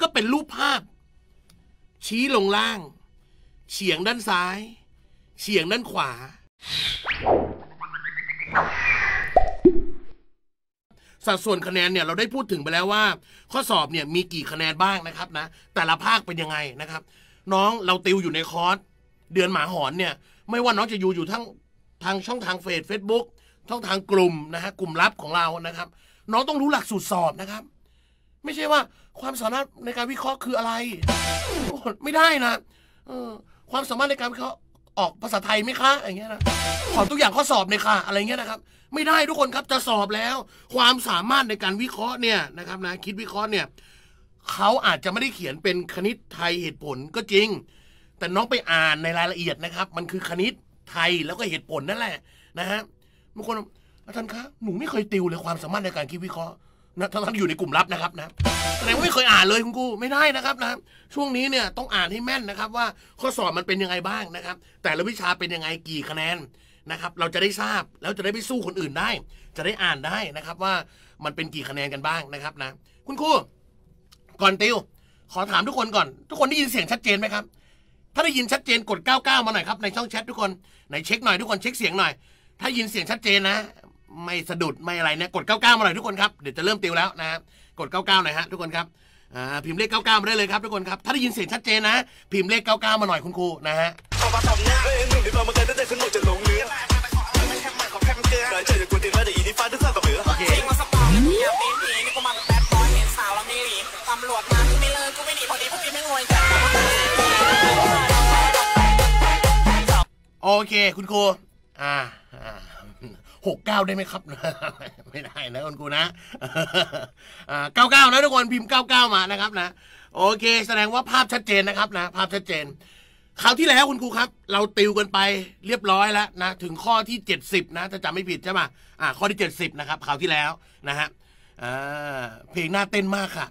ก็เป็นรูปภาพ ชี้ลงล่าง เฉียงด้านซ้าย เฉียงด้านขวาสัดส่วนคะแนนเนี่ยเราได้พูดถึงไปแล้วว่า ข้อสอบเนี่ยมีกี่คะแนนบ้างนะครับนะ แต่ละภาคเป็นยังไงนะครับ น้องเราติวอยู่ในคอร์สเดือนหมาหอนเนี่ย ไม่ว่าน้องจะอยู่อยู่ทั้งทางช่องทางเฟซเฟซบุ๊กช่องทางกลุ่มนะฮะกลุ่มลับของเรานะครับ น้องต้องรู้หลักสูตรสอบนะครับ ไม่ใช่ว่าความสามารถในการวิเคราะห์คืออะไร ไม่ได้นะ ความสามารถในการวิเคราะห์ออกภาษาไทยไหมคะ อย่างเงี้ยนะขอตัวอย่างข้อสอบเลยค่ะอะไรเงี้ยนะครับ ไม่ได้ทุกคนครับจะสอบแล้ว ความสามารถในการวิเคราะห์เนี่ยนะครับนะคิดวิเคราะห์เนี่ยเขาอาจจะไม่ได้เขียนเป็นคณิตไทยเหตุผลก็จริง แต่น้องไปอ่านในรายละเอียดนะครับ มันคือคณิตไทยแล้วก็เหตุผลนั่นแหละนะฮะ บางคนอาจารย์คะหนูไม่เคยติวเลยความสามารถในการคิดวิเคราะห์นะทั้งๆอยู่ในกลุ่มลับนะครับนะแสดงว่าไม่เคยอ่านเลยคุณครูไม่ได้นะครับนะช่วงนี้เนี่ยต้องอ่านให้แม่นนะครับ ว่าข้อสอบมันเป็นยังไงบ้างนะครับ แต่ละวิชาเป็นยังไงกี่คะแนนนะครับเราจะได้ทราบแล้วจะได้ไปสู้คนอื่นได้ จะได้อ่านได้นะครับว่ามันเป็นกี่คะแนนกันบ้างนะครับนะคุณครูก่อนติว ขอถามทุกคนก่อนทุกคนได้ยินเสียงชัดเจนไหมครับ ถ้าได้ยินชัดเจนกด 99 มาหน่อยครับในช่องแชททุกคนไหนเช็คหน่อยทุกคนเช็คเสียงหน่อยถ้ายินเสียงชัดเจนนะไม่สะดุด ไม่อะไรนะกด 99 มาหน่อยทุกคนครับ เดี๋ยวจะเริ่มติวแล้วนะกด 99 หน่อยฮะทุกคนครับอ่าพิมพ์เลข 99 มาได้เลยครับทุกคนครับ ถ้าได้ยินเสียงชัดเจนนะพิมพ์เลข 99 มาหน่อยคุณครูนะฮะโอเคคุณครูอ่าหกเก้าได้ไหมครับ ไม่ได้นะคุณกูนะเก้าเก้านะทุกคนพิมพ์เก้าเก้ามานะครับนะโอเค แสดงว่าภาพชัดเจนนะครับนะภาพชัดเจนคราวที่แล้วคุณครูครับ เราติวกันไปเรียบร้อยแล้วนะถึงข้อที่เจ็ดสิบนะถ้าจำไม่ผิดใช่ไหมอ่าข้อที่เจ็ดสิบนะครับคราวที่แล้วนะฮะเพลงน่าเต้นมากค่ะ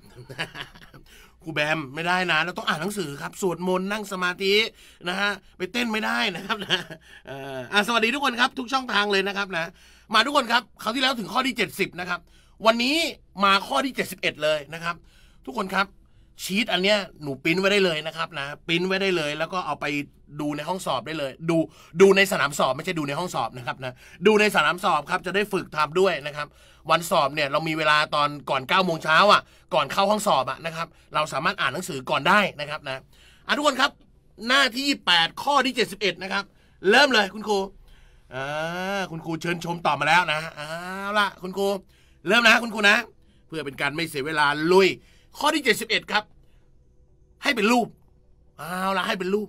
กูแบม ไม่ได้นะเราต้องอ่านหนังสือครับสวดมนต์นั่งสมาธินะฮะไปเต้นไม่ได้นะครับนะอ่าสวัสดีทุกคนครับทุกช่องทางเลยนะครับนะมาทุกคนครับคราวที่แล้วถึงข้อที่ 70 นะครับ วันนี้มาข้อที่ 71 เลยนะครับ ทุกคนครับชีตอันเนี้ยหนูปิ้นไว้ได้เลยนะครับนะปิ้นไว้ได้เลย แล้วก็เอาไปดูในห้องสอบได้เลย ดูดูในสนามสอบ ไม่ใช่ดูในห้องสอบนะครับนะดูในสนามสอบครับ จะได้ฝึกทำด้วยนะครับวันสอบเนี่ย เรามีเวลาตอนก่อน9ก้าโมงเช้าอ่ะ ก่อนเข้าห้องสอบอ่ะนะครับ เราสามารถอ่านหนังสือก่อนได้นะครับนะอ่ะทุกคนครับ หน้าที่8ข้อที่71นะครับ เริ่มเลย คุณครูอ่าคุณครูเชิญชมต่อมาแล้วนะอ้าละคุณครูเริ่มนะ คุณครูนะ เพื่อเป็นการไม่เสียเวลาลุยข้อที่71ครับ ให้เป็นรูปอ้าวละให้เป็นรูป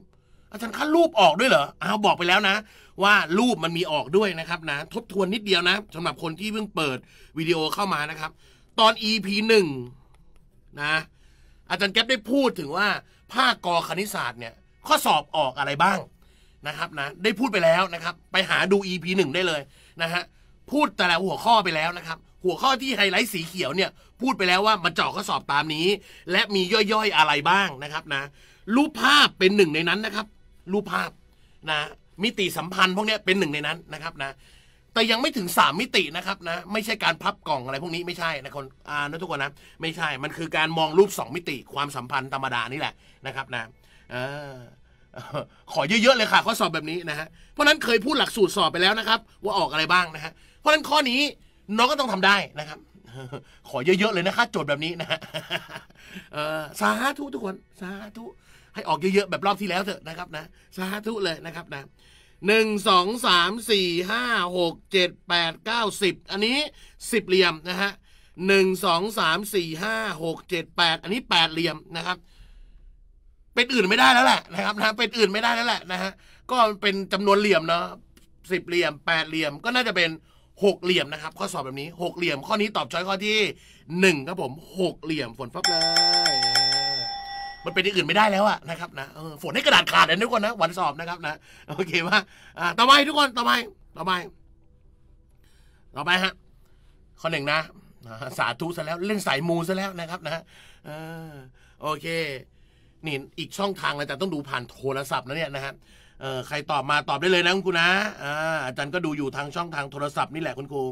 อาจารย์คัดรูปออกด้วยเหรออ้าวบอกไปแล้วนะว่ารูปมันมีออกด้วยนะครับนะทบทวนนิดเดียวนะสำหรับคนที่เพิ่งเปิดวิดีโอเข้ามานะครับ ตอน EP หนึ่งนะอาจารย์แก๊ปได้พูดถึงว่า ภาคกอคณิตศาสตร์เนี่ย ข้อสอบออกอะไรบ้างนะครับนะ ได้พูดไปแล้วนะครับ ไปหาดู EP หนึ่งได้เลย นะฮะพูดแต่ละหัวข้อไปแล้วนะครับ หัวข้อที่ไฮไลท์สีเขียวเนี่ยพูดไปแล้วว่ามันเจาะข้อสอบตามนี้ และมีย่อยๆอะไรบ้างนะครับนะรูปภาพเป็นหนึ่งในนั้นนะครับรูปภาพนะมิติสัมพันธ์พวกนี้เป็นหนึ่งในนั้นนะครับนะ แต่ยังไม่ถึง 3 มิตินะครับนะไม่ใช่การพับกล่องอะไร พวกนี้ไม่ใช่นะคนอ่านะทุกคนนะไม่ใช่มันคือการมองรูป 2 มิติความสัมพันธ์ธรรมดานี่แหละนะครับนะอขอเยอะ ๆ เลยค่ะข้อสอบแบบนี้นะฮะเพราะนั้นเคยพูดหลักสูตรสอบไปแล้วนะครับ ว่าออกอะไรบ้างนะฮะเพราะนั้นข้อนี้น้องก็ต้องทำได้นะครับขอเยอะๆเลยนะคะโจทย์แบบนี้นะฮะสาธุทุกคนสาธุให้ออกเยอะๆแบบรอบที่แล้วเถอะนะครับนะสาธุเลยนะครับนะหนึ่งสองสามสี่ห้าหกเจ็ดแปดเก้าสิบอันนี้สิบเหลี่ยมนะฮะหนึ่งสองสามสี่ห้าหกเจ็ดแปดอันนี้แปดเหลี่ยมนะครับ เป็นอื่นไม่ได้แล้วแหละนะครับนะเป็นอื่นไม่ได้แล้วแหละนะฮะก็เป็นจำนวนเหลี่ยมเนาะสิบเหลี่ยมแปดเหลี่ยมก็น่าจะเป็นหกเหลี่ยมนะครับ ข้อสอบแบบนี้หกเหลี่ยมข้อนี้ตอบช้อยข้อที่หนึ่งครับผมหกเหลี่ยมฝนฟ้าเลยันเป็นอย่างอื่นไม่ได้แล้วอะนะครับนะฝนให้กระดาษขาดเลยทุกคนนะวันสอบนะครับ นะโอเคว่า ต่อไปทุกคนต่อไปต่อไป ต่อไปฮะข้อหนึ่งนะสาธุซะแล้วเล่นสายมูซะแล้วนะครับ นะโอเคนี่อีกช่องทางเลยแต่ต้องดูผ่านโทรศัพท์นะเนี่ยนะฮะเออใครตอบมาตอบได้เลยนะคุณครูนะอ่าอาจารย์ก็ดูอยู่ทางช่องทางโทรศัพท์นี่แหละคุณครู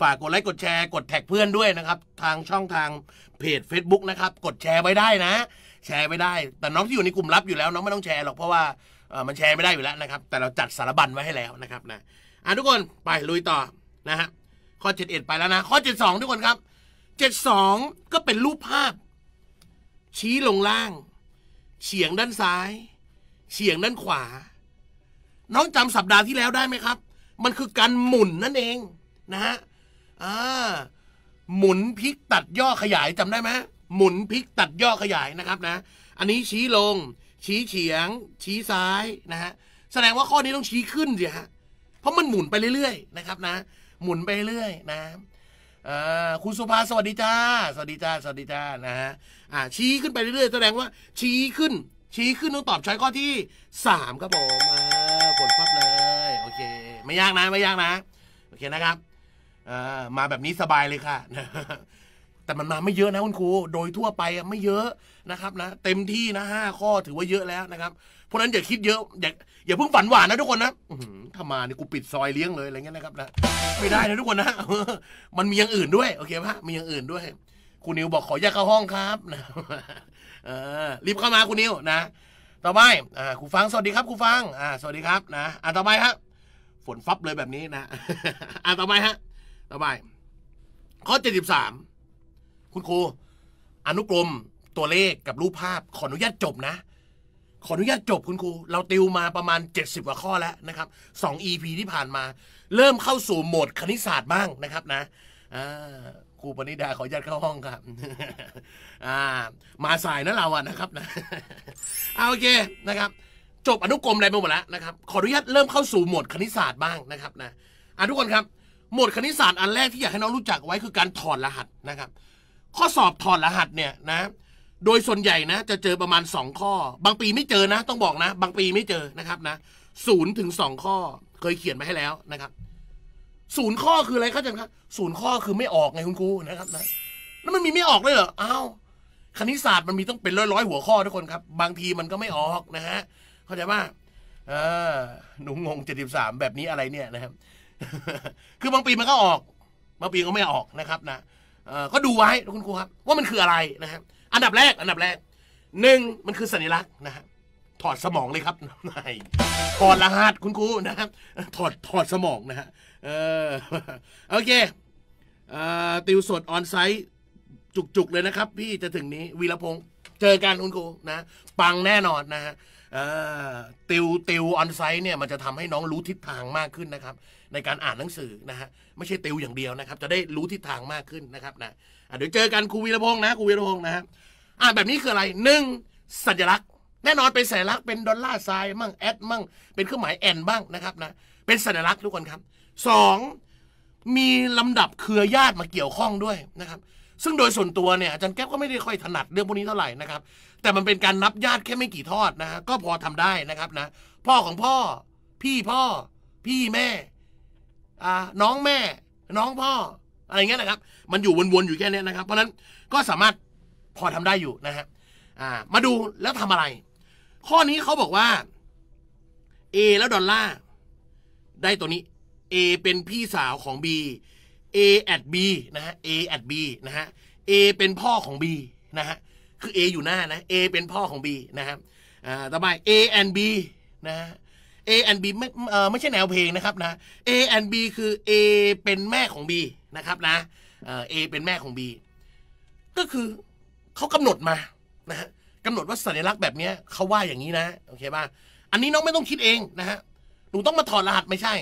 ฝากกดไลค์กดแชร์กดแท็กเพื่อนด้วยนะครับ ทางช่องทางเพจ Facebook นะครับกดแชร์ไว้ได้นะ แชร์ไว้ได้ แต่น้องที่อยู่ในกลุ่มลับอยู่แล้วน้องไม่ต้องแชร์หรอกเพราะว่ามันแชร์ไม่ได้อยู่แล้วนะครับ แต่เราจัดสารบัญไว้ให้แล้วนะครับ นะอ่ะทุกคนไปลุยต่อนะฮะข้อ71ไปแล้วนะข้อ72ทุกคนครับ72ก็เป็นรูปภาพ ชี้ลงล่าง เฉียงด้านซ้าย เฉียงด้านขวาน้องจำสัปดาห์ที่แล้วได้ไหมครับ มันคือการหมุนนั่นเองนะฮะ อ่า หมุนพลิกตัดย่อขยายจำได้ไหมหมุนพลิกตัดย่อขยายนะครับนะ อันนี้ชี้ลง ชี้เฉียง ชี้ซ้ายนะฮะ แสดงว่าข้อนี้ต้องชี้ขึ้นสิฮะ เพราะมันหมุนไปเรื่อยๆ นะครับนะ หมุนไปเรื่อยนะคุณสุภาสวัสดีจ้า สวัสดีจ้า สวัสดีจ้านะฮะชี้ขึ้นไปเรื่อยๆ แสดงว่าชี้ขึ้น ชี้ขึ้นต้องตอบใช้ข้อที่3ครับผมไม่ยากนะ ไม่ยากนะ โอเคนะครับมาแบบนี้สบายเลยค่ะ แต่มันมาไม่เยอะนะคุณครู โดยทั่วไปไม่เยอะนะครับนะเต็มที่นะห้าข้อถือว่าเยอะแล้วนะครับเพราะนั้นอย่าคิดเยอะ อย่าอย่าเพิ่งฝันหวานนะ ทุกคนนะถ้ามาเนี่ยกูปิดซอยเลี้ยงเลยอะไรเงี้ยนะครับนะไม่ได้นะทุกคนนะ มันมีอย่างอื่นด้วยโอเคปะมีอย่างอื่นด้วยคุณนิวบอกขอแยกเข้าห้องครับนะรีบเข้ามาคุณนิวนะต่อไปครูฟังสวัสดีครับ ครูฟังสวัสดีครับนะอ่ะต่อไปครับฝนฟับเลยแบบนี้นะอ่าต่อไปฮะ ต่อไปข้อเจ็ดสสิบาม คุณครู อนุกรมตัวเลขกับรูปภาพขออนุญาตจบนะ ขออนุญาตจบคุณครู เราติวมาประมาณเจ็ดสิบกว่าข้อแล้วนะครับสอองีพีที่ผ่านมา เริ่มเข้าสู่โหมดคณิตศาสตร์บ้างนะครับนะครูปณิดาขออนุญาตเข้าห้องครับมาสายนะเราอะนะครับ นะเอาโอเคนะครับจบอนุกรมอะไรไปหมดแล้วนะครับ ขออนุญาตเริ่มเข้าสู่หมวดคณิตศาสตร์บ้างนะครับนะอ่ะทุกคนครับ หมวดคณิตศาสตร์อันแรกที่อยากให้น้องรู้จักไว้คือการถอดรหัสนะครับ ข้อสอบถอดรหัสเนี่ยนะ โดยส่วนใหญ่นะจะเจอประมาณ2ข้อ บางปีไม่เจอนะ ต้องบอกนะ บางปีไม่เจอนะครับนะ ศูนย์ถึงสองข้อ เคยเขียนมาให้แล้วนะครับ ศูนย์ข้อคืออะไรเข้าใจครับ ศูนย์ข้อคือไม่ออกไงคุณครูนะครับ นะ แล้วมันมีไม่ออกเลยเหรอ อ้าว คณิตศาสตร์มันมีต้องเป็นร้อยร้อยหัวข้อทุกคนครับ บางทีมันก็ไม่ออกนะฮะเข้าใจว่าหนุ่งงเจ็ดสสิบามแบบนี้อะไรเนี่ยนะครับ คือบางปีมันก็ออก บางปีก็ไม่ออกนะครับนะก็ดูไว้คุณครูครับ ว่ามันคืออะไรนะครับ อันดับแรก อันดับแรกหนึ่งมันคือสัญลักษณ์นะฮะถอดสมองเลยครับนายถอดรหัสคุณครูนะครับ ถอดถอดสมองนะฮะเออโอเคติวสดออนไซต์จุกๆเลยนะครับ พี่จะถึงนี้ วีรพงษ์เจอกันคุณครูนะปังแน่นอนนะฮะติวติวออนไซต์เนี่ยมันจะทำให้น้องรู้ทิศทางมากขึ้นนะครับในการอ่านหนังสือนะฮะไม่ใช่ติวอย่างเดียวนะครับ จะได้รู้ทิศทางมากขึ้นนะครับนะเดี๋ยวเจอกันครูวีรพงศ์นะครูวีรพงศ์นะฮะอ่านแบบนี้คืออะไรหนึ่งสัญลักษณ์ แน่นอนเป็นสัญลักษณ์เป็นดอลลาร์ซายมั่งแอดมั่งเป็นเครื่องหมายแอนบ้างนะครับนะเป็นสัญลักษณ์ทุกคนครับสองมีลำดับเครือญาติมาเกี่ยวข้องด้วยนะครับซึ่งโดยส่วนตัวเนี่ยอาจารย์แก้วก็ไม่ได้ค่อยถนัดเรื่องพวกนี้เท่าไหร่นะครับ แต่มันเป็นการนับญาติแค่ไม่กี่ทอดนะก็พอทำได้นะครับนะ พ่อของพ่อ พี่พ่อ พี่แม่อ่าน้องแม่ น้องพ่อ อะไรเงี้ยนะครับ มันอยู่วนๆอยู่แค่นี้นะครับ เพราะนั้นก็สามารถพอทำได้อยู่นะฮะอ่ามาดูแล้วทำอะไร ข้อนี้เขาบอกว่า A แล้วดอลลาร์ได้ตัวนี้ A เป็นพี่สาวของ B A at B นะฮะ A at B นะฮะ A เป็นพ่อของ B นะฮะคือ A อยู่หน้านะ A เป็นพ่อของ B นะครับอ่าต่อไป A and B นะฮะ A and B ไม่เออไม่ใช่แนวเพลงนะครับนะ A and B คือ A เป็นแม่ของ B นะครับนะเออ A เป็นแม่ของ B ก็คือเขากำหนดมานะฮะกำหนดว่าสัญลักษณ์แบบนี้เขาว่าอย่างนี้นะโอเคป่ะอันนี้น้องไม่ต้องคิดเองนะฮะหนูต้องมาถอดรหัสไม่ใช่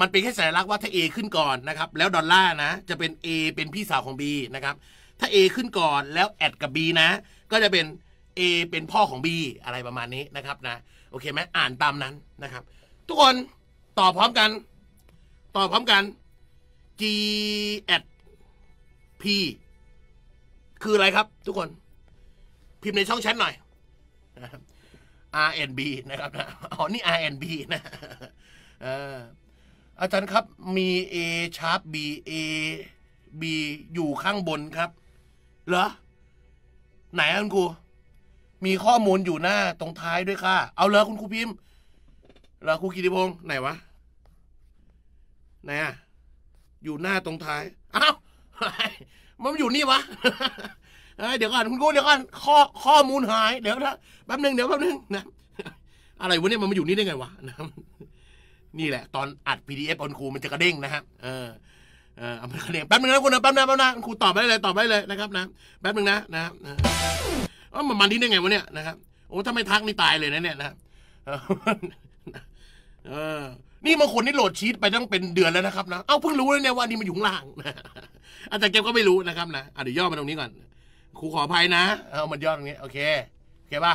มันเป็นแค่สัญลักษณ์ว่าถ้า A ขึ้นก่อนนะครับ แล้วดอลลาร์นะ จะเป็น A เป็นพี่สาวของ B นะครับ ถ้า A ขึ้นก่อน แล้วแอดกับ B นะ ก็จะเป็น A เป็นพ่อของ B อะไรประมาณนี้นะครับ นะ โอเคไหมอ่านตามนั้นนะครับ ทุกคนตอบพร้อมกันตอบพร้อมกัน G แอด P คืออะไรครับ ทุกคน พิมพ์ในช่องแชทหน่อย R N B นะครับนะอ๋อนี่ R N B นะ เอออาจารย์ครับ มี A ชาร์ป B A B อยู่ข้างบนครับเหรอไหนคุณครูมีข้อมูลอยู่หน้าตรงท้ายด้วยค่ะเอาเลยคุณครูพิมพ์เหรอครูกิติพงศ์ไหนวะไหนอะอยู่หน้าตรงท้ายอ้าวมันอยู่นี่วะเดี๋ยวก่อนคุณครูเดี๋ยวก่อนข้อข้อมูลหายเดี๋ยวนะแป๊บนึงเดี๋ยวแป๊บนึงนะอะไรวะเนี่ยมันมาอยู่นี่ได้ไงวะนะนี่แหละตอนอัด PDF บนครูมันจะกระเด้งนะฮะ เออเอออามนกระเด้งแป๊บนึงนะคุณนะ แป๊บนงแป๊บนะครูตอบไปเลย ตอบไปเลยนะครับนะ แป๊บนึงนะนะวอามันมันที่ได้ไงวะเนี่ยนะครับโอ้ถ้าไม่ทักนี่ตายเลยนะเนี่ยนะ เออ นี่บางคนนี่โหลดชีตไปตั้งเป็นเดือนแล้วนะครับนะ เอ้า เพิ่งรู้เลยเนี่ยว่านี่มันอยู่ล่างอาจารย์เก็บก็ไม่รู้นะครับนะเดี๋ยวย่อมาตรงนี้ก่อน ครูขออภัยนะ เอามันย่อตรงนี้ โอเคโอเคป่ะ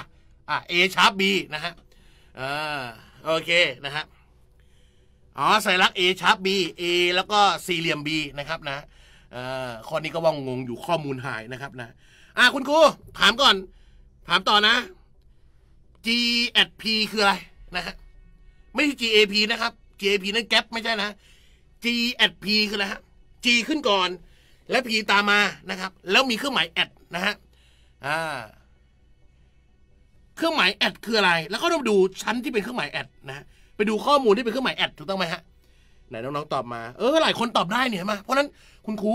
อ่ะอชาร์บีนะฮะอ่าโอเค นะฮะอ๋อใส่รักเอชาร์ีเอแล้วก็สี่เหลี่ยมบีนะครับนะเอ่อข้อนี้ก็ว่างงอยู่ข้อมูลหายนะครับนะอ่าคุณครูถามก่อน ถามต่อนะ G at P คืออะไรนะฮะไม่ใช่ G A P นะครับ G A P นั่นแก๊ปไม่ใช่นะ G at P คืออะไรฮะ G ขึ้นก่อน และ P ตามมานะครับ แล้วมีเครื่องหมาย a ดนะฮะอ่าเครื่องหมาย a ดคืออะไร แล้วก็ต้องดูชั้นที่เป็นเครื่องหมาย a ดนะไปดูข้อมูลที่เป็นเครื่องหมายแอดถูกต้องไหมฮะไหนน้องๆตอบมาเออหลายคนตอบได้เนี่ยมา เพราะนั้นคุณครู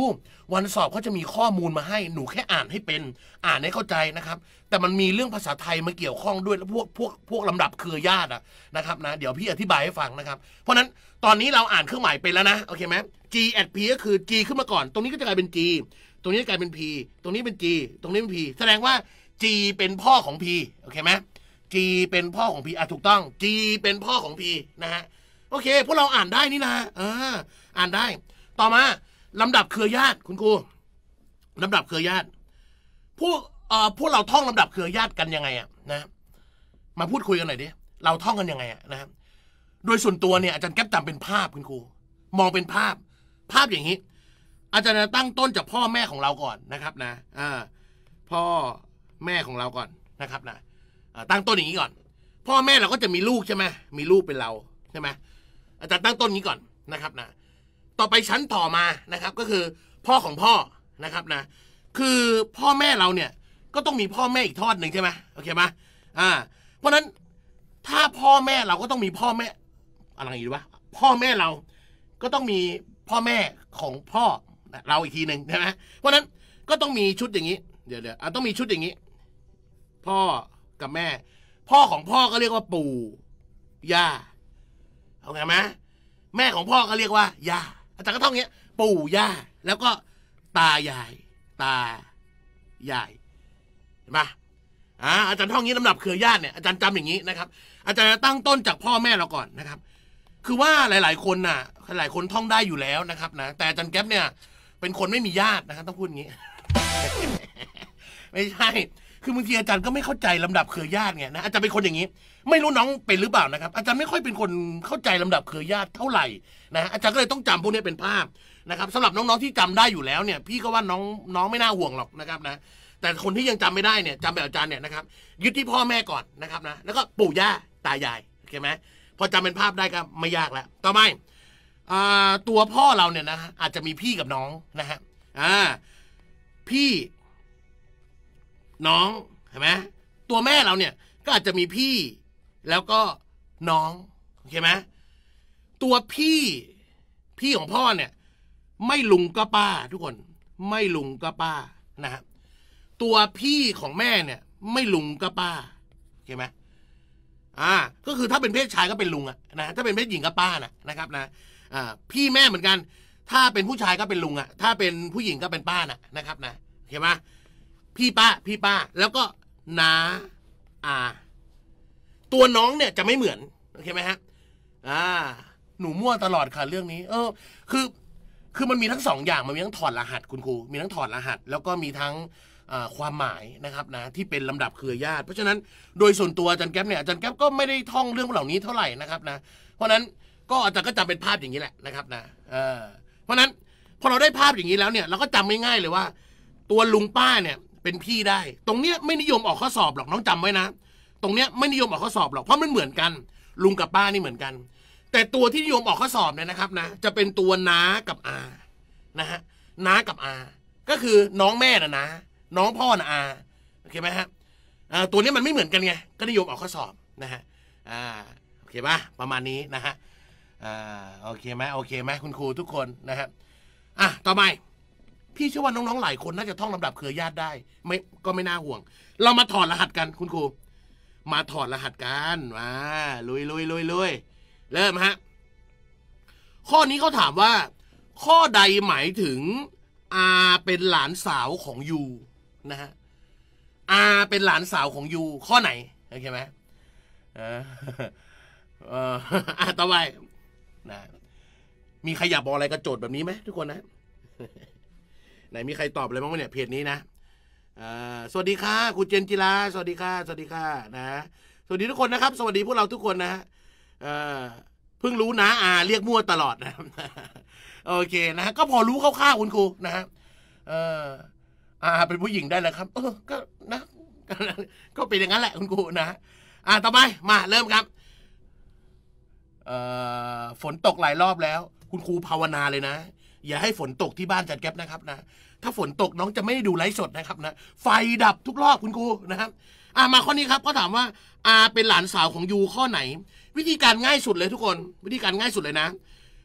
วันสอบเขาจะมีข้อมูลมาให้หนูแค่อ่านให้เป็นอ่านให้เข้าใจนะครับแต่มันมีเรื่องภาษาไทยมาเกี่ยวข้องด้วยแลพวกพวกพวกลำดับคือญาตินะครับนะเดี๋ยวพี่อธิบายให้ฟังนะครับเพราะนั้นตอนนี้เราอ่านเครื่องหมายเป็นแล้วนะโอเคไหม G at P ก็คือ G ขึ้นมาก่อน ตรงนี้ก็จะกลายเป็น G ตรงนี้กลายเป็น P ตรงนี้เป็น G ตรงนี้เป็น P แสดงว่า G เป็นพ่อของ P โอเคไหม G เป็นพ่อของ P อ่ะถูกต้อง G เป็นพ่อของ P นะฮะโอเค พวกเราอ่านได้นี่นะเออ อ่านได้ ต่อมาลำดับเครือญาติคุณครูลำดับเครือญาติพวกเอ่อพวกเราท่องลำดับเครือญาติกันยังไงอะนะ มาพูดคุยกันหน่อยดิเราท่องกันยังไงอะนะโดยส่วนตัวเนี่ยอาจารย์แก๊ปจำเป็นภาพคุณครู มองเป็นภาพ ภาพอย่างนี้อาจารย์ตั้งต้นจากพ่อแม่ของเราก่อนนะครับ นะอ่าพ่อแม่ของเราก่อนนะครับ นะตั้งต้นอย่างนี้ก่อน พ่อแม่เราก็จะมีลูกใช่ไหมมีลูกเป็นเราใช่ไหมอาจารตั้งต้นนี้ก่อนนะครับนะต่อไปชั้นต่อมานะครับ ก็คือพ่อของพ่อนะครับนะ คือพ่อแม่เราเนี่ย ก็ต้องมีพ่อแม่อีกทอดหนึ่งใช่ไหมโอเคไหมอ่า เพราะฉะนั้นถ้าพ่อแม่เราก็ต้องมีพ่อแม่อะไรอยู่วะพ่อแม่เรา ก็ต้องมีพ่อแม่ของพ่อ เราอีกทีหนึ่งใช่ไหมเพราะฉะนั้นก็ต้องมีชุดอย่างนี้ เดี๋ยวเดี๋ยวต้องมีชุดอย่างนี้ พ่อับแม่พ่อของพ่อก็เรียกว่า ปู่ย่าเอาไงไหมแม่ของพ่อก็เรียกว่า ย่า อาจารย์ก็ท่องเงี้ย ปู่ย่าแล้วก็ ตายายตายายเห็นหมอ่าอาจารย์ท่องนี้ลำดับเครือญาติเนี่ยอาจารย์จำอย่างนี้นะครับอาจารย์จะตั้งต้นจากพ่อแม่เราก่อนนะครับ คือว่าหลาย ๆ คนน่ะหลายคนท่องได้อยู่แล้วนะครับนะแต่อาจารย์แก๊ปเนี่ยเป็นคนไม่มีญาตินะครับ ต้องพูดอย่างนี้ ไม่ใช่คือบางทีอาจารย์ก็ไม่เข้าใจลำดับเครือญาติไงนะอาจารย์เป็นคนอย่างนี้ ไม่รู้น้องเป็นหรือเปล่านะครับ อาจารย์ไม่ค่อยเป็นคนเข้าใจลำดับเครือญาติเท่าไหร่นะอาจารย์ก็เลยต้องจำพวกนี้เป็นภาพนะครับสำหรับน้องๆที่จำได้อยู่แล้วเนี่ย พี่ก็ว่าน้องน้องไม่น่าห่วงหรอกนะครับนะ แต่คนที่ยังจำไม่ได้เนี่ยจำแบบอาจารย์เนี่ยนะครับยึดที่พ่อแม่ก่อนนะครับนะแล้วก็ปู่ย่าตายายโอเคไหมพอจำเป็นภาพได้ก็ไม่ยากแล้วต่อไปตัวพ่อเราเนี่ยนะะอาจจะมีพี่กับน้องนะฮะอ่าพี่น้องเห็นไหมตัวแม่เราเนี่ยก็อาจจะมีพี่แล้วก็น้องโอเคไหมตัวพี่พี่ของพ่อเนี่ย ไม่ลุงก็ป้า ทุกคนไม่ลุงก็ป้านะฮะตัวพี่ของแม่เนี่ย ไม่ลุงก็ป้าโอเคไหมอ่าก็คือถ้าเป็นเพศชายก็เป็นลุงอะนะถ้าเป็นเพศหญิงก็ป้านะนะครับนะอ่าพี่แม่เหมือนกัน ถ้าเป็นผู้ชายก็เป็นลุงอะถ้าเป็นผู้หญิงก็เป็นป้านะนะครับ นะโอเคไหมพี่ป้า พี่ป้า แล้วก็นาอาตัวน้องเนี่ยจะไม่เหมือนโอเคไหมฮะ อ่า หนูมั่วตลอดค่ะเรื่องนี้ เออ คือ คือมันมีทั้งสองอย่างมันมีทั้งถอดรหัส คุณครู มีทั้งถอดรหัส แล้วก็มีทั้งความหมายนะครับ นะ ที่เป็นลำดับเครือญาติ เพราะฉะนั้น โดยส่วนตัวอาจารย์แก๊ปเนี่ยอาจารย์แก๊ปก็ไม่ได้ท่องเรื่องเหล่านี้เท่าไหร่นะครับ นะ เพราะนั้น ก็อาจารย์ก็จำเป็นภาพอย่างนี้แหละนะครับ นะ เออ เพราะนั้น พอเราได้ภาพอย่างนี้แล้วเนี่ย เราก็จำง่ายๆเลยว่า ตัวลุงป้าเนี่ยเป็นพี่ได้ตรงเนี้ยไม่นิยมออกข้อสอบหรอก น้องจำไว้นะ ตรงเนี้ยไม่นิยมออกข้อสอบหรอก เพราะมันเหมือนกัน ลุงกับป้านี่เหมือนกัน แต่ตัวที่นิยมออกข้อสอบเนี่ยนะครับนะจะเป็นตัวน้ากับอานะฮะน้ากับอาก็คือน้องแม่นะนะน้องพ่อนะอาโอเคไหมฮะตัวนี้มันไม่เหมือนกันไง ก็นิยมออกข้อสอบนะฮะโอเคปะประมาณนี้นะฮะโอเคไหมโอเคไหมคุณครูทุกคนนะครับอ่ะต่อไปพี่เชื่อว่าน้องๆหลายคนน่าจะท่องลำดับเครือญาติ ได้ไม่ก็ไม่น่าห่วง เรามาถอดรหัสกันคุณครูมาถอดรหัสกันมาลุยลุยลุยลุยเริ่มฮะข้อนี้เขาถามว่า ข้อใดหมายถึงอาเป็นหลานสาวของยูนะฮะอาเป็นหลานสาวของยูข้อไหนโอเคไหมเออเออต่อไปนะมีใครอยากบอกอะไรกระโจดแบบนี้ไหมทุกคนนะไหนมีใครตอบอะไรบ้างไหมเนี่ยเพจนี้นะสวัสดีค่ะคุณเจนจิราสวัสดีค่ะสวัสดีค่ะนะ สวัสดีทุกคนนะครับสวัสดีพวกเราทุกคนนะเพิ่งรู้นะอาเรียกมั่วตลอดนะโอเคนะก็พอรู้คร่าวๆคุณครูนะฮะอาเป็นผู้หญิงได้แล้วครับ เออ ก็นะก็เป็นอย่างนั้นแหละคุณครูนะอ่าต่อไป มาเริ่มครับฝนตกหลายรอบแล้ว คุณครูภาวนาเลยนะอย่าให้ฝนตกที่บ้านจัดแก๊บนะครับนะ ถ้าฝนตกน้องจะไม่ดูไลฟ์สดนะครับนะ ไฟดับทุกรอบคุณครูนะครับ อ่ามาข้อนี้ครับก็ถามว่าอาเป็นหลานสาวของยูข้อไหน วิธีการง่ายสุดเลยทุกคน วิธีการง่ายสุดเลยนะ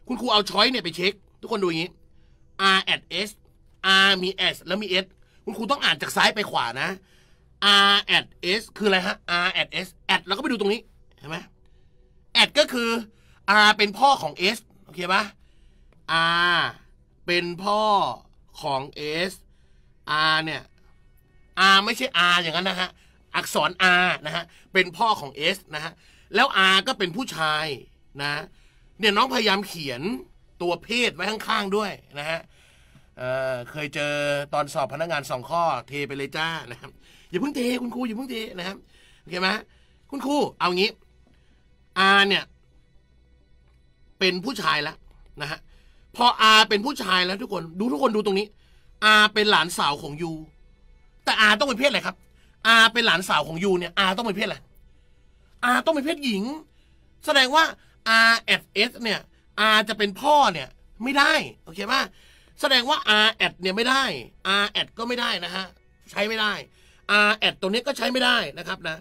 คุณครูเอาช้อยเนี่ยไปเช็คทุกคนดูอย่างนี้ R at S R มี S แล้วมี S คุณครูต้องอ่านจากซ้ายไปขวานะ R at S คืออะไรฮะ R at S at แล้วก็ไปดูตรงนี้เห็นไหม at ก็คือ R เป็นพ่อของ S โอเคปะ R เป็นพ่อของเอสอาเนี่ยอาไม่ใช่อาอย่างนั้นนะฮะอักษรอานะฮะเป็นพ่อของเอสนะฮะแล้วอาก็เป็นผู้ชายนะเนี่ยน้องพยายามเขียนตัวเพศไว้ข้างๆด้วยนะฮะเเคยเจอตอนสอบพนักงานสองข้อเทไปเลยจ้านะครับอย่าเพิ่งเทคุณครูอย่าเพิ่งเทนะครับโอเคไหมคุณครูเอางี้อาเนี่ยเป็นผู้ชายแล้วนะฮะพออาเป็นผู้ชายแล้วทุกคนดูทุกคนดูตรงนี้อาเป็นหลานสาวของยูแต่อาต้องเป็นเพศอะไรครับอาเป็นหลานสาวของยูเนี่ยอาต้องเป็นเพศอะไรอาต้องเป็นเพศหญิง แสดงว่า R at S เนี่ยอาจะเป็นพ่อเนี่ยไม่ได้โอเคป่ะแสดงว่า R a ดเนี่ยไม่ได้ R a ดก็ไม่ได้นะฮะใช้ไม่ได้ R a ดตัวนี้ก็ใช้ไม่ได้นะครับนะ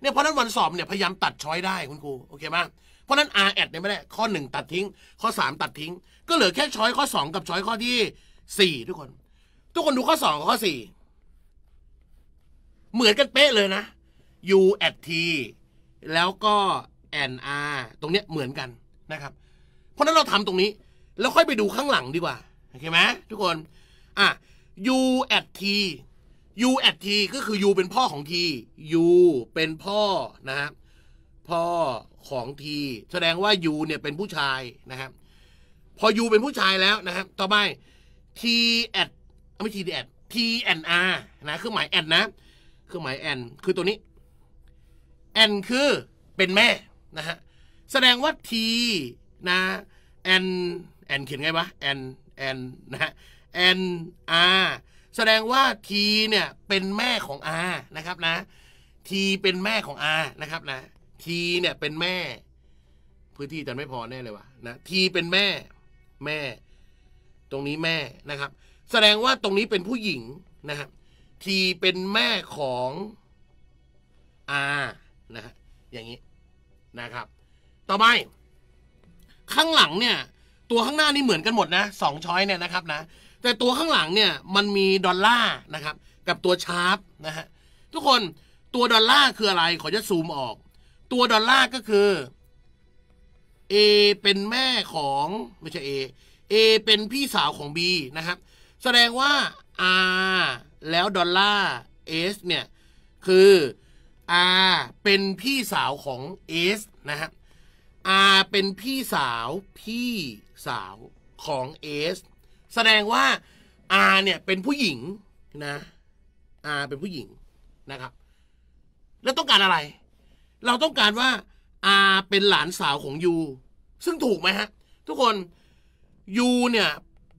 เนี่ยเพราะนั้นวันสอบเนี่ยพยายามตัดช้อยได้คุณครูโอเคป่ะราะนั้น R แอดเนี่ยไม่ได้ข้อ 1 ตัดทิ้ง ข้อ3 ตัดทิ้ง ก็เหลือแค่ช้อยข้อ2กับช้อยข้อที่4ทุกคน ทุกคนดูข้อ 2 กับข้อ 4 เหมือนกันเป๊ะเลยนะ U แอด T แล้วก็ N R ตรงเนี้ยเหมือนกันนะครับ เพราะนั้นเราทำตรงนี้ แล้วค่อยไปดูข้างหลังดีกว่าโอเคไหมทุกคนอ่ะ U at T U at T ก็คือ U เป็นพ่อของ T U เป็นพ่อนะครับพ่อของทีแสดงว่ายูเนี่ยเป็นผู้ชายนะครับ พอยูเป็นผู้ชายแล้วนะครับต่อไปทีแอดไม่ทีแอดทีแอนอาร์นะเครื่องหมายแอนนะเครื่องหมายแอนคือตัวนี้แอนคือเป็นแม่นะฮะแสดงว่าทีนะแอนแอนเขียนไงวะแอนแอนนะฮะแอนอาร์แสดงว่าทีเนี่ยเป็นแม่ของอานะครับนะทีเป็นแม่ของอานะครับนะทีเนี่ยเป็นแม่ พื้นที่จะไม่พอแน่เลยวะนะทีเป็นแม่ แม่ ตรงนี้แม่ นะครับ แสดงว่าตรงนี้เป็นผู้หญิงนะครับทีเป็นแม่ของอานะฮะอย่างนี้นะครับ ต่อไป ข้างหลังเนี่ย ตัวข้างหน้านี่เหมือนกันหมดนะสองช้อยเนี่ยนะครับนะ แต่ตัวข้างหลังเนี่ย มันมีดอลลาร์นะครับ กับตัวชาร์ปนะฮะ ทุกคน ตัวดอลลาร์คืออะไร ขอจะซูมออกตัวดอลลาร์ก็คือ A เป็นแม่ของไม่ใช่ A A เป็นพี่สาวของ B นะครับ แสดงว่า R แล้วดอลลาร์ S เนี่ย คือ R เป็นพี่สาวของ S นะครับ R เป็นพี่สาว พี่สาวของ S แสดงว่า R เนี่ยเป็นผู้หญิงนะ R เป็นผู้หญิงนะครับ แล้วต้องการอะไรเราต้องการว่าอาเป็นหลานสาวของยูซึ่งถูกไหมฮะ ทุกคนยูเนี่ย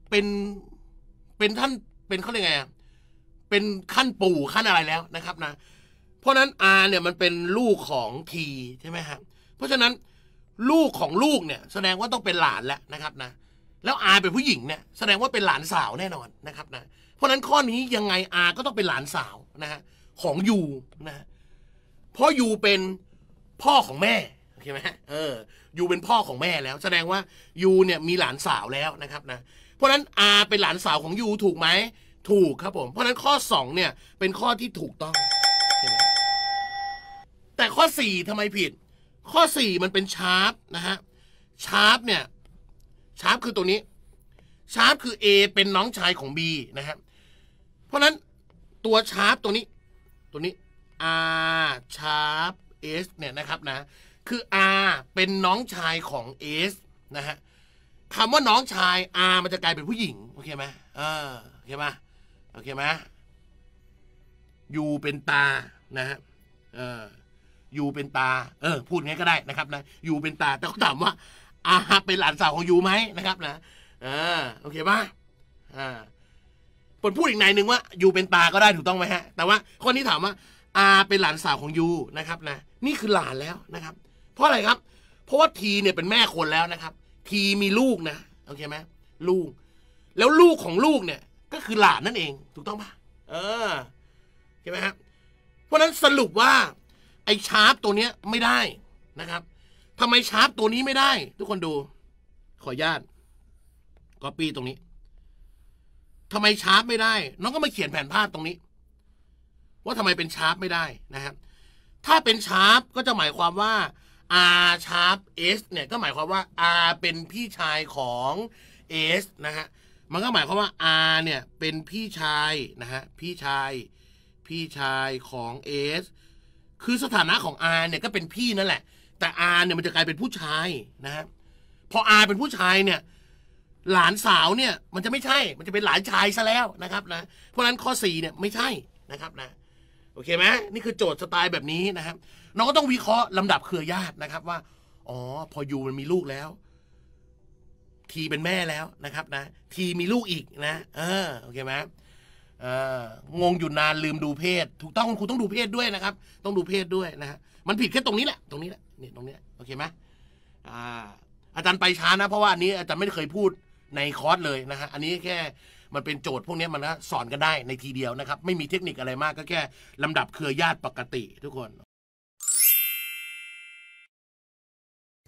เป็น เป็นท่านเป็นเขาเรียกไงเป็นขั้นปู่ขั้นอะไรแล้วนะครับนะ เพราะนั้นอาเนี่ยมันเป็นลูกของทีใช่ไหมฮะเพราะฉะนั้นลูกของลูกเนี่ย แสดงว่าต้องเป็นหลานแล้วนะครับนะแล้วอาเป็นผู้หญิงเนี่ยแสดงว่าเป็นหลานสาวแน่นอนนะครับนะเพราะนั้นข้อนี้ยังไงอาก็ต้องเป็นหลานสาวนะฮะของยูนะเพราะยูเป็นพ่อของแม่ โอเคไหมเออ ยูเป็นพ่อของแม่แล้ว แสดงว่ายูเนี่ยมีหลานสาวแล้วนะครับนะ เพราะฉะนั้นอาเป็นหลานสาวของยูถูกไหม ถูกครับผม เพราะฉะนั้นข้อ2เนี่ยเป็นข้อที่ถูกต้องใช่ไหมแต่ข้อ 4ทำไมผิด ข้อ 4 มันเป็นชาร์ปนะฮะ ชาร์ปเนี่ย ชาร์ปคือตัวนี้ ชาร์ปคือ A เป็นน้องชายของ B นะครับ เพราะนั้นตัวชาร์ปตัวนี้ ตัวนี้อาชาร์ปเอสเนี่ยนะครับนะคืออาเป็นน้องชายของเอสนะฮะคำว่าน้องชายอามันจะกลายเป็นผู้หญิงโอเคไหมเออโอเคไหมโอเคไหมยูเป็นตานะฮะเออยูเป็นตาเออพูดงั้ก็ได้นะครับนะยูเป็นตาแต่เขาถามว่าอาเป็นหลานสาวของยูไหมนะครับนะเออโอเคป่ะอ่าผมพูดอีกนายหนึ่งว่ายูเป็นตาก็ได้ถูกต้องไหมฮะแต่ว่าคนที่ถามว่าอาเป็นหลานสาวของยูนะครับนะนี่คือหลานแล้วนะครับ เพราะอะไรครับ เพราะว่าทีเนี่ยเป็นแม่คนแล้วนะครับ ทีมีลูกนะโอเคไหมลูก แล้วลูกของลูกเนี่ย ก็คือหลานนั่นเอง ถูกต้องปะเออเใ้าไหมครับเพราะนั้นสรุปว่า ไอ้ชาร์ปตัวเนี้ยไม่ได้นะครับทำไมชาร์ปตัวนี้ไม่ได้ ทุกคนดู ขออนุญาตก๊อปปี้ตรงนี้ทำไมชาร์ปไม่ได้ น้องก็มาเขียนแผนภาพตรงนี้ว่าทำไมเป็นชาร์ปไม่ได้นะครับถ้าเป็นชาร์ปก็จะหมายความว่า R ชาร์ป S เนี่ยก็หมายความว่า R เป็นพี่ชายของ S นะฮะมันก็หมายความว่า R เนี่ยเป็นพี่ชายนะฮะพี่ชายพี่ชายของ S คือสถานะของ R เนี่ยก็เป็นพี่นั่นแหละ แต่ R เนี่ยมันจะกลายเป็นผู้ชายนะฮะพอ R เป็นผู้ชายเนี่ยหลานสาวเนี่ยมันจะไม่ใช่มันจะเป็นหลานชายซะแล้วนะครับนะเพราะนั้นข้อ4เนี่ยไม่ใช่นะครับนะโอเคไหมนี่คือโจทย์สไตล์แบบนี้นะครับน้องก็ต้องวิเคราะห์ลำดับเครือญาตินะครับ ว่าอ๋อพอยูมันมีลูกแล้ว ทีเป็นแม่แล้วนะครับ นะทีมีลูกอีกนะ เออโอเคไหมงงอยู่นานลืมดูเพศ ถูกต้องคุณต้องดูเพศด้วยนะครับ ต้องดูเพศด้วยนะฮะมันผิดแค่ตรงนี้แหละตรงนี้แหละนี่ตรงนี้โอเคไหมอาอาจารย์ไปช้านะเพราะว่าอันนี้อาจารย์ไม่เคยพูดในคอร์สเลยนะฮะอันนี้แค่มันเป็นโจทย์พวกนี้มันนะสอนกันได้ในทีเดียวนะครับ ไม่มีเทคนิคอะไรมากก็แค่ลำดับเครือญาติปกติ ทุกคน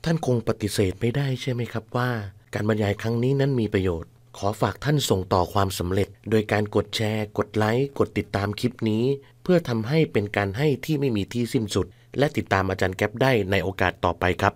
ท่านคงปฏิเสธไม่ได้ใช่ไหมครับ ว่า การบรรยายครั้งนี้นั้นมีประโยชน์ ขอฝากท่านส่งต่อความสำเร็จ โดยการกดแชร์ กดไลค์กดติดตามคลิปนี้ เพื่อทำให้เป็นการให้ที่ไม่มีที่สิ้นสุด และติดตามอาจารย์แก๊ปได้ในโอกาสต่อไปครับ